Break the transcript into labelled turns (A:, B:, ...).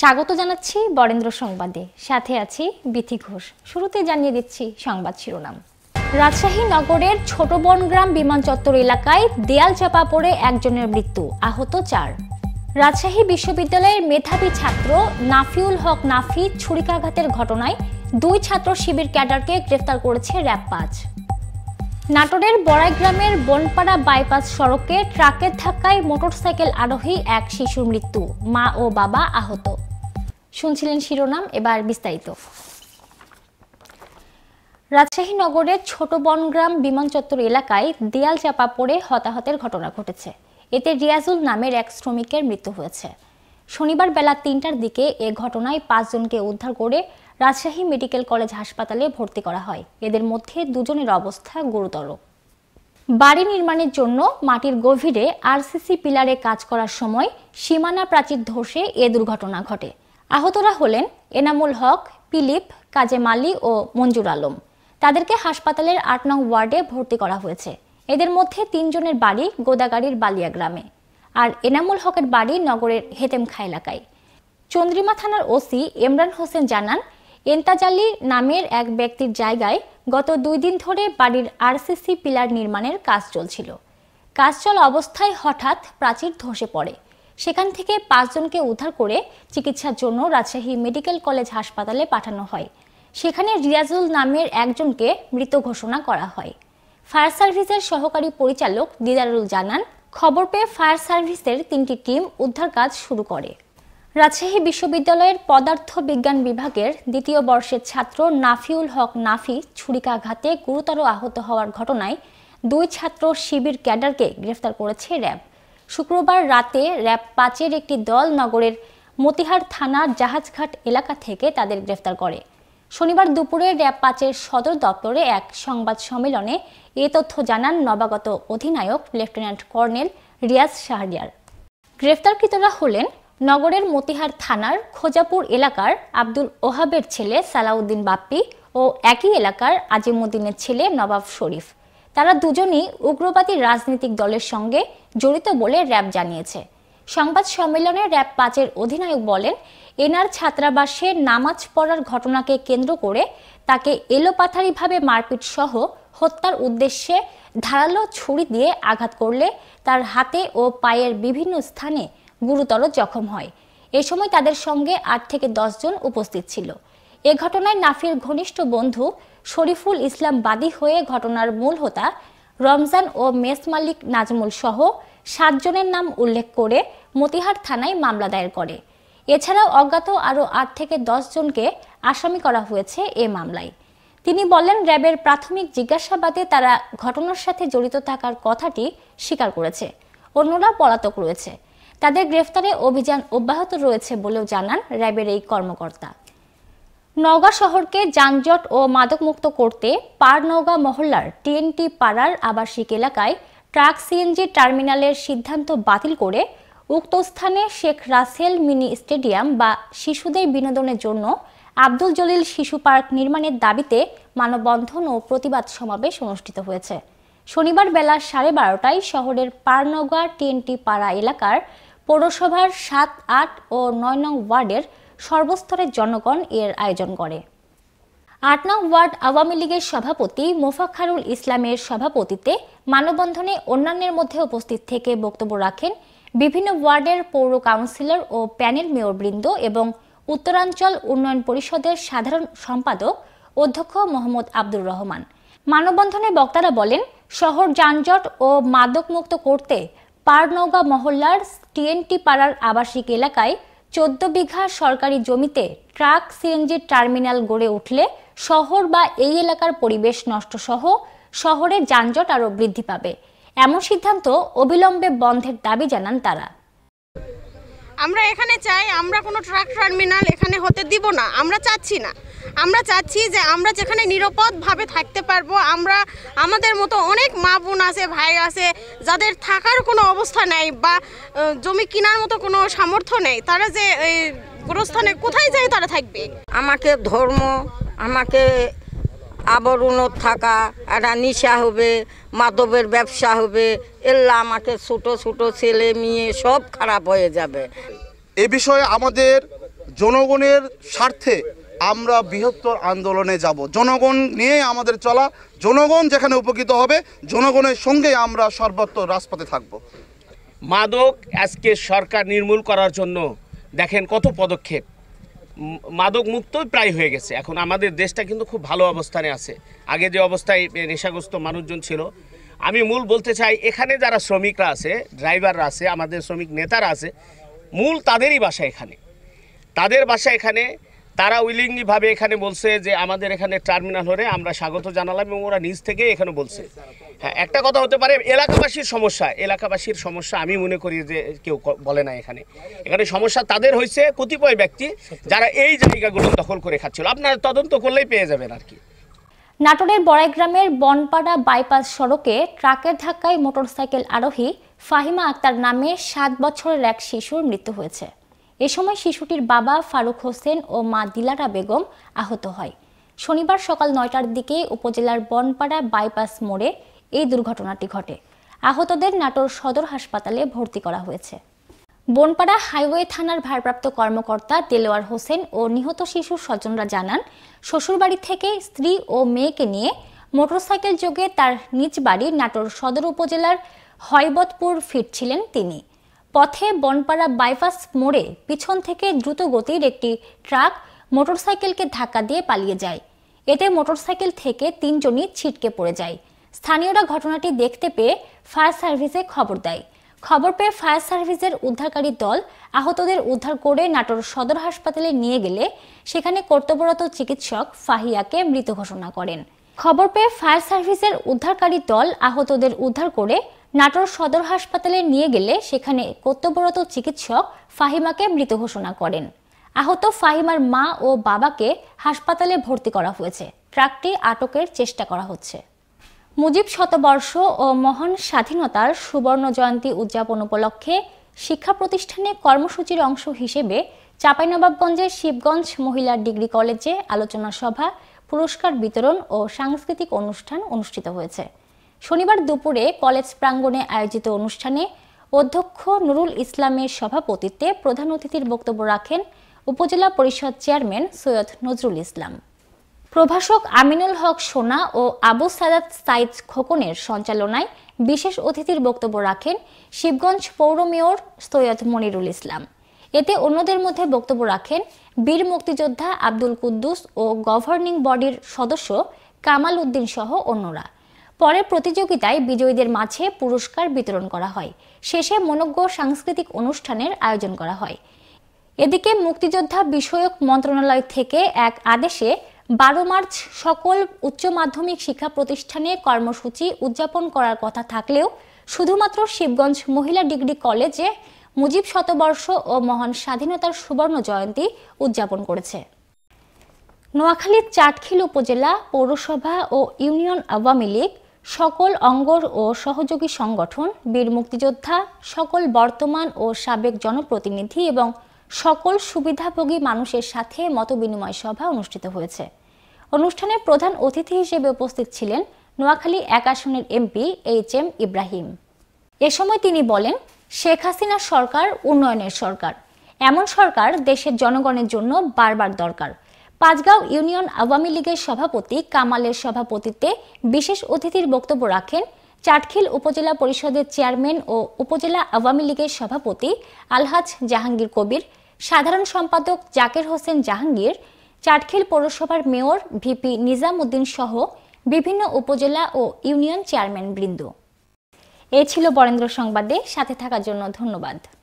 A: স্বাগত জানাচ্ছি বরেন্দ্র সংবাদে সাথে আছি বিথি ঘোষ শুরুতে জানিয়ে দিচ্ছি সংবাদ শিরোনাম রাজশাহী নগরের ছোট বনগ্রাম বিমান চত্বর এলাকায় দেয়াল চাপা পড়ে একজনের মৃত্যু আহত চার রাজশাহী বিশ্ববিদ্যালয়ের মেধাবী ছাত্র নাফিউল হক নাফি ছুরিকাঘাতের ঘটনায় দুই ছাত্র শিবির ক্যাডারকে গ্রেফতার করেছে র্যাব পাঁচ নাটোরের বড়াই গ্রামের বনপাড়া বাইপাস সড়কে ট্রাকের ধাক্কায় মোটরসাইকেল আরোহী এক শিশুর মৃত্যু মা ও বাবা আহত শুনছিলেন শিরোনাম এবার বিস্তারিত রাজশাহী নগরের ছোট বনগ্রাম বিমান চত্বর এলাকায় দেয়াল চাপা পড়ে হতাহতের ঘটনা ঘটেছে এতে রিয়াজুল নামের এক শ্রমিকের মৃত্যু হয়েছে শনিবার বেলা তিনটার দিকে এ ঘটনায় পাঁচজনকে উদ্ধার করে রাজশাহী মেডিকেল কলেজ হাসপাতালে ভর্তি করা হয় এদের মধ্যে দুজনের অবস্থা গুরুতর বাড়ি নির্মাণের জন্য মাটির গভীরে আরসিসি পিলারে কাজ করার সময় সীমানা প্রাচীর ধসে এ দুর্ঘটনা ঘটে আহতরা হলেন এনামুল হক পিলিপ কাজে মালি ও মঞ্জুর আলম তাদেরকে হাসপাতালের আট নং ওয়ার্ডে ভর্তি করা হয়েছে এদের মধ্যে তিনজনের বাড়ি গোদাগাড়ির বালিয়া গ্রামে আর এনামুল হকের বাড়ি নগরের হেতেমখা এলাকায় চন্দ্রিমা থানার ওসি ইমরান হোসেন জানান এন্তাজালি নামের এক ব্যক্তির জায়গায় গত দুই দিন ধরে বাড়ির আরসিসি পিলার নির্মাণের কাজ চলছিল কাজ চল অবস্থায় হঠাৎ প্রাচীর ধসে পড়ে সেখান থেকে পাঁচজনকে উদ্ধার করে চিকিৎসার জন্য রাজশাহী মেডিকেল কলেজ হাসপাতালে পাঠানো হয় সেখানে রিয়াজুল নামের একজনকে মৃত ঘোষণা করা হয় ফায়ার সার্ভিসের সহকারী পরিচালক দিদারুল জানান খবর পেয়ে ফায়ার সার্ভিসের তিনটি টিম উদ্ধার কাজ শুরু করে রাজশাহী বিশ্ববিদ্যালয়ের পদার্থ বিজ্ঞান বিভাগের দ্বিতীয় বর্ষের ছাত্র নাফিউল হক নাফি ছুরিকাঘাতে গুরুতর আহত হওয়ার ঘটনায় দুই ছাত্র শিবির ক্যাডারকে গ্রেফতার করেছে র্যাব শুক্রবার রাতে র্যাব পাঁচের একটি দল নগরের মতিহার থানার জাহাজঘাট এলাকা থেকে তাদের গ্রেফতার করে শনিবার দুপুরে র্যাব পাঁচের সদর দপ্তরে এক সংবাদ সম্মেলনে এ তথ্য জানান নবাগত অধিনায়ক লেফটেন্যান্ট কর্নেল রিয়াজ শাহরিয়ার গ্রেফতারকৃতরা হলেন নগরের মতিহার থানার খোজাপুর এলাকার আব্দুল ওহাবের ছেলে সালাউদ্দিন বাপ্পি ও একই এলাকার আজিমুদ্দিনের ছেলে নবাব শরীফ তারা দুজনই উগ্রবাদী রাজনৈতিক দলের সঙ্গে জড়িত বলে র্যাব জানিয়েছে সংবাদ সম্মেলনে র্যাব পাঁচের অধিনায়ক বলেন এনার ছাত্রাবাসে নামাজ পড়ার ঘটনাকে কেন্দ্র করে তাকে এলোপাথারিভাবে মারপিট সহ হত্যার উদ্দেশ্যে ধারালো ছুরি দিয়ে আঘাত করলে তার হাতে ও পায়ের বিভিন্ন স্থানে গুরুতর জখম হয় এ সময় তাদের সঙ্গে আট থেকে জন উপস্থিত ছিল এ ঘটনায় নাফির ঘনিষ্ঠ বন্ধু শরীফুল ইসলাম বাদী হয়ে ঘটনার মূল হোতা রমজান ও মেস মালিক নাজমুল সহ সাতজনের নাম উল্লেখ করে মতিহার থানায় মামলা দায়ের করে এছাড়াও অজ্ঞাত আরও আট থেকে জনকে আসামি করা হয়েছে এ মামলায় তিনি বলেন র্যাবের প্রাথমিক জিজ্ঞাসাবাদে তারা ঘটনার সাথে জড়িত থাকার কথাটি স্বীকার করেছে অন্যরা পলাতক রয়েছে তাদের গ্রেফতারে অভিযান অব্যাহত রয়েছে বলেও জানান র্যাবের এই কর্মকর্তা নওগাঁ শহরকে যানজট ও মাদকমুক্ত করতে পার নওগাঁ মহল্লার টিএনটি পাড়ার আবাসিক এলাকায় ট্রাক সিএনজি টার্মিনালের সিদ্ধান্ত বাতিল করে উক্ত স্থানে শেখ রাসেল মিনি স্টেডিয়াম বা শিশুদের বিনোদনের জন্য আব্দুল জলিল শিশু পার্ক নির্মাণের দাবিতে মানববন্ধন ও প্রতিবাদ সমাবেশ অনুষ্ঠিত হয়েছে শনিবার বেলা সাড়ে বারোটায় শহরের পারনগা টিএনটি পাড়া এলাকার পৌরসভার সাত আট ও নয় নং ওয়ার্ডের সর্বস্তরের জনগণ এর আয়োজন করে আট নং ওয়ার্ড আওয়ামী লীগের সভাপতি মোফাখারুল ইসলামের সভাপতিত্বে মানববন্ধনে অন্যান্যের মধ্যে উপস্থিত থেকে বক্তব্য রাখেন বিভিন্ন ওয়ার্ডের পৌর কাউন্সিলর ও প্যানেল মেয়রবৃন্দ এবং উত্তরাঞ্চল উন্নয়ন পরিষদের সাধারণ সম্পাদক অধ্যক্ষ মোহাম্মদ আব্দুর রহমান মানববন্ধনে বক্তারা বলেন শহর যানজট ও মাদকমুক্ত করতে পারনৌগা মহল্লার টিএনটি পাড়ার আবাসিক এলাকায় চোদ্দ বিঘা সরকারি জমিতে ট্রাক সিএনজি টার্মিনাল গড়ে উঠলে শহর বা এই এলাকার পরিবেশ নষ্ট সহ শহরে যানজট আরও বৃদ্ধি পাবে এমন সিদ্ধান্ত অবিলম্বে বন্ধের দাবি জানান তারা আমরা এখানে চাই আমরা কোনো ট্রাক টার্মিনাল এখানে হতে দিব না আমরা চাচ্ছি না আমরা চাচ্ছি যে আমরা যেখানে নিরাপদভাবে থাকতে পারবো আমরা আমাদের মতো অনেক মা বোন আছে ভাই আছে যাদের থাকার কোনো অবস্থা নেই বা জমি কেনার মতো কোনো সামর্থ্য নেই তারা যে এই গোরস্থানে কোথায় যায় তারা থাকবে আমাকে ধর্ম আমাকে আবরণ থাকা একটা নিশা হবে মাদবের ব্যবসা হবে এল্লা আমাকে ছোট ছোট ছেলে মেয়ে সব খারাপ হয়ে যাবে এ বিষয়ে আমাদের জনগণের স্বার্থে আমরা বৃহত্তর আন্দোলনে যাব জনগণ নিয়ে আমাদের চলা জনগণ যেখানে উপকৃত হবে জনগণের সঙ্গে আমরা সর্বত্র রাজপথে থাকব মাদক আজকে সরকার নির্মূল করার জন্য দেখেন কত পদক্ষেপ মাদক মুক্তই প্রায় হয়ে গেছে এখন আমাদের দেশটা কিন্তু খুব ভালো অবস্থানে আছে আগে যে অবস্থায় নেশাগ্রস্ত মানুষজন ছিল আমি মূল বলতে চাই এখানে যারা শ্রমিকরা আছে ড্রাইভাররা আছে আমাদের শ্রমিক নেতারা আছে মূল তাদেরই বাসা এখানে তাদের বাসা এখানে তারা উইলিংলিভাবে এখানে বলছে যে আমাদের এখানে টার্মিনাল হলে আমরা স্বাগত জানালাম এবং ওরা নিজ থেকে এখানে বলছে হ্যাঁ একটা কথা হতে পারে এলাকাবাসীর সমস্যা এলাকাবাসীর সমস্যা আমি মনে করি যে কেউ বলে না এখানে এখানে সমস্যা তাদের হয়েছে কতিপয় ব্যক্তি যারা এই জায়গাগুলো দখল করে খাচ্ছিল আপনারা তদন্ত করলেই পেয়ে যাবেন আর কি নাটোরের বড়াইগ্রামের বনপাড়া বাইপাস সড়কে ট্রাকের ধাক্কায় মোটরসাইকেল আরোহী ফাহিমা আক্তার নামে সাত বছরের এক শিশুর মৃত্যু হয়েছে এ সময় শিশুটির বাবা ফারুক হোসেন ও মা দিলারা বেগম আহত হয় শনিবার সকাল নয়টার দিকে উপজেলার বনপাড়া বাইপাস মোড়ে এই দুর্ঘটনাটি ঘটে আহতদের নাটোর সদর হাসপাতালে ভর্তি করা হয়েছে বনপাড়া হাইওয়ে থানার ভারপ্রাপ্ত কর্মকর্তা দেলোয়ার হোসেন ও নিহত শিশুর স্বজনরা জানান শ্বশুরবাড়ি থেকে স্ত্রী ও মেয়েকে নিয়ে মোটরসাইকেল যোগে তার নিজ বাড়ি নাটোর সদর উপজেলার হয়বতপুর ফিরছিলেন তিনি পথে বনপাড়া বাইপাস মোড়ে পিছন থেকে দ্রুত গতির একটি ট্রাক মোটরসাইকেলকে ধাক্কা দিয়ে পালিয়ে যায় এতে মোটরসাইকেল থেকে তিনজনই ছিটকে পড়ে যায় স্থানীয়রা ঘটনাটি দেখতে পেয়ে ফায়ার সার্ভিসে খবর দেয় খবর পেয়ে ফায়ার সার্ভিসের উদ্ধারকারী দল আহতদের উদ্ধার করে নাটোর সদর হাসপাতালে নিয়ে গেলে সেখানে কর্তব্যরত চিকিৎসক ফাহিয়াকে মৃত ঘোষণা করেন খবর পেয়ে ফায়ার সার্ভিসের উদ্ধারকারী দল আহতদের উদ্ধার করে নাটোর সদর হাসপাতালে নিয়ে গেলে সেখানে কর্তব্যরত চিকিৎসক ফাহিমাকে মৃত ঘোষণা করেন আহত ফাহিমার মা ও বাবাকে হাসপাতালে ভর্তি করা হয়েছে ট্রাকটি আটকের চেষ্টা করা হচ্ছে মুজিব শতবর্ষ ও মহান স্বাধীনতার সুবর্ণ জয়ন্তী উদযাপন উপলক্ষে শিক্ষা প্রতিষ্ঠানে কর্মসূচির অংশ হিসেবে চাঁপাইনবাবগঞ্জের শিবগঞ্জ মহিলা ডিগ্রি কলেজে আলোচনা সভা পুরস্কার বিতরণ ও সাংস্কৃতিক অনুষ্ঠান অনুষ্ঠিত হয়েছে শনিবার দুপুরে কলেজ প্রাঙ্গণে আয়োজিত অনুষ্ঠানে অধ্যক্ষ নুরুল ইসলামের সভাপতিত্বে প্রধান অতিথির বক্তব্য রাখেন উপজেলা পরিষদ চেয়ারম্যান সৈয়দ নজরুল ইসলাম প্রভাষক আমিনুল হক সোনা ও আবু সাদাত সাইদ খোকনের সঞ্চালনায় বিশেষ অতিথির বক্তব্য রাখেন শিবগঞ্জ পৌর মেয়র সৈয়দ মনিরুল ইসলাম এতে অন্যদের মধ্যে বক্তব্য রাখেন বীর মুক্তিযোদ্ধা আব্দুল কুদ্দুস ও গভর্নিং বডির সদস্য কামাল উদ্দিন সহ অন্যরা পরে প্রতিযোগিতায় বিজয়ীদের মাঝে পুরস্কার বিতরণ করা হয় শেষে মনজ্ঞ সাংস্কৃতিক অনুষ্ঠানের আয়োজন করা হয় এদিকে মুক্তিযোদ্ধা বিষয়ক মন্ত্রণালয় থেকে এক আদেশে বারো মার্চ সকল উচ্চ মাধ্যমিক শিক্ষা প্রতিষ্ঠানে কর্মসূচি উদযাপন করার কথা থাকলেও শুধুমাত্র শিবগঞ্জ মহিলা ডিগ্রি কলেজে মুজিব শতবর্ষ ও মহান স্বাধীনতার সুবর্ণ জয়ন্তী উদযাপন করেছে নোয়াখালীর চাটখিল উপজেলা পৌরসভা ও ইউনিয়ন আওয়ামী লীগ সকল অঙ্গর ও সহযোগী সংগঠন বীর মুক্তিযোদ্ধা সকল বর্তমান ও সাবেক জনপ্রতিনিধি এবং সকল সুবিধাভোগী মানুষের সাথে মতবিনিময় সভা অনুষ্ঠিত হয়েছে অনুষ্ঠানে প্রধান অতিথি হিসেবে উপস্থিত ছিলেন নোয়াখালী এক আসনের এমপি এইচ এম ইব্রাহিম এ সময় তিনি বলেন শেখ হাসিনা সরকার উন্নয়নের সরকার এমন সরকার দেশের জনগণের জন্য বারবার দরকার পাঁচগাঁও ইউনিয়ন আওয়ামী লীগের সভাপতি কামালের সভাপতিত্বে বিশেষ অতিথির বক্তব্য রাখেন চাটখিল উপজেলা পরিষদের চেয়ারম্যান ও উপজেলা আওয়ামী লীগের সভাপতি আলহাজ জাহাঙ্গীর কবির সাধারণ সম্পাদক জাকের হোসেন জাহাঙ্গীর চাটখিল পৌরসভার মেয়র ভিপি নিজাম উদ্দিন সহ বিভিন্ন উপজেলা ও ইউনিয়ন চেয়ারম্যান বৃন্দ এ ছিল বরেন্দ্র সংবাদে সাথে থাকার জন্য ধন্যবাদ